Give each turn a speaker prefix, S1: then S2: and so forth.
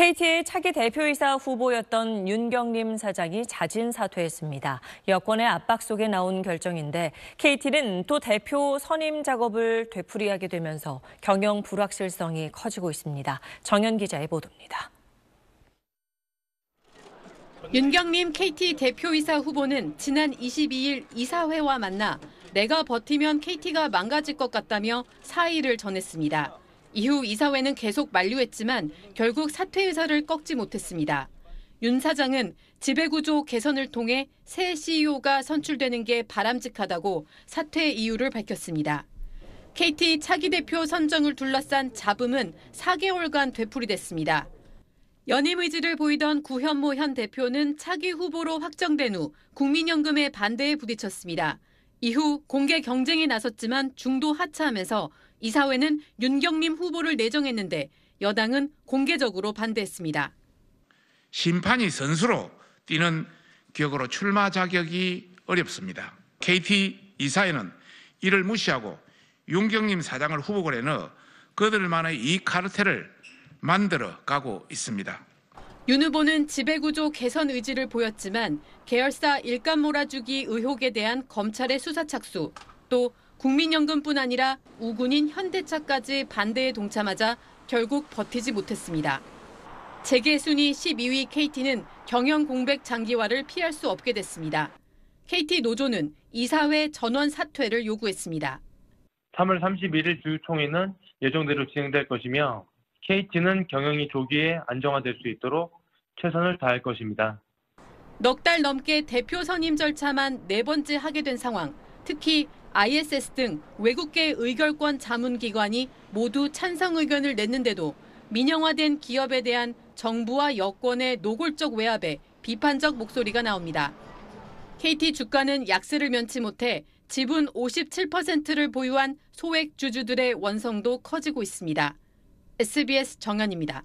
S1: KT의 차기 대표이사 후보였던 윤경림 사장이 자진 사퇴했습니다. 여권의 압박 속에 나온 결정인데 KT는 또 대표 선임 작업을 되풀이하게 되면서 경영 불확실성이 커지고 있습니다. 정현 기자의 보도입니다. 윤경림 KT 대표이사 후보는 지난 22일 이사회와 만나 내가 버티면 KT가 망가질 것 같다며 사의를 전했습니다. 이후 이사회는 계속 만류했지만 결국 사퇴 의사를 꺾지 못했습니다. 윤 사장은 지배구조 개선을 통해 새 CEO가 선출되는 게 바람직하다고 사퇴 이유를 밝혔습니다. KT 차기 대표 선정을 둘러싼 잡음은 4개월간 되풀이됐습니다. 연임 의지를 보이던 구현모 현 대표는 차기 후보로 확정된 후 국민연금의 반대에 부딪혔습니다. 이후 공개 경쟁에 나섰지만 중도 하차하면서 이사회는 윤경림 후보를 내정했는데 여당은 공개적으로 반대했습니다.
S2: 심판이 선수로 뛰는 격으로 출마 자격이 어렵습니다. KT 이사회는 이를 무시하고 윤경림 사장을 후보로 내어 그들만의 이 카르텔을 만들어 가고 있습니다.
S1: 윤 후보는 지배구조 개선 의지를 보였지만 계열사 일감 몰아주기 의혹에 대한 검찰의 수사 착수 또 국민연금뿐 아니라 우군인 현대차까지 반대에 동참하자 결국 버티지 못했습니다. 재계 순위 12위 KT는 경영 공백 장기화를 피할 수 없게 됐습니다. KT 노조는 이사회 전원 사퇴를 요구했습니다.
S3: 3월 31일 주유총회는 예정대로 진행될 것이며 KT는 경영이 조기에 안정화될 수 있도록 최선을 다할 것입니다.
S1: 넉 달 넘게 대표 선임 절차만 네 번째 하게 된 상황. 특히 ISS 등 외국계 의결권 자문기관이 모두 찬성 의견을 냈는데도 민영화된 기업에 대한 정부와 여권의 노골적 외압에 비판적 목소리가 나옵니다. KT 주가는 약세를 면치 못해 지분 57%를 보유한 소액 주주들의 원성도 커지고 있습니다. SBS 정현입니다.